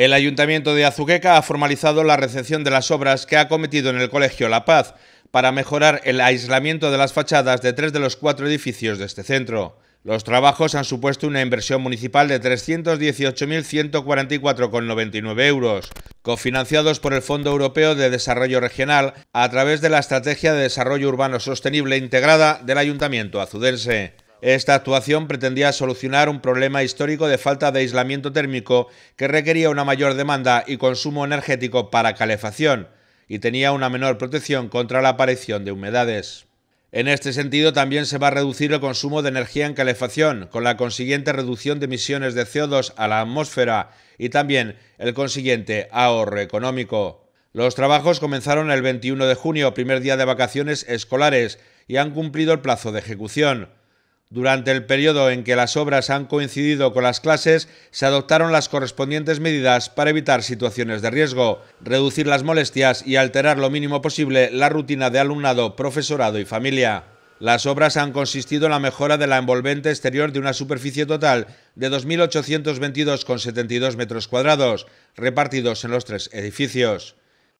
El Ayuntamiento de Azuqueca ha formalizado la recepción de las obras que ha cometido en el Colegio La Paz para mejorar el aislamiento de las fachadas de tres de los cuatro edificios de este centro. Los trabajos han supuesto una inversión municipal de 318.144,99 euros, cofinanciados por el Fondo Europeo de Desarrollo Regional a través de la Estrategia de Desarrollo Urbano Sostenible Integrada del Ayuntamiento Azudense. Esta actuación pretendía solucionar un problema histórico de falta de aislamiento térmico que requería una mayor demanda y consumo energético para calefacción y tenía una menor protección contra la aparición de humedades. En este sentido, también se va a reducir el consumo de energía en calefacción, con la consiguiente reducción de emisiones de CO2 a la atmósfera y también el consiguiente ahorro económico. Los trabajos comenzaron el 21 de junio, primer día de vacaciones escolares, y han cumplido el plazo de ejecución. Durante el periodo en que las obras han coincidido con las clases, se adoptaron las correspondientes medidas para evitar situaciones de riesgo, reducir las molestias y alterar lo mínimo posible la rutina de alumnado, profesorado y familia. Las obras han consistido en la mejora de la envolvente exterior de una superficie total de 2.822,72 metros cuadrados, repartidos en los tres edificios.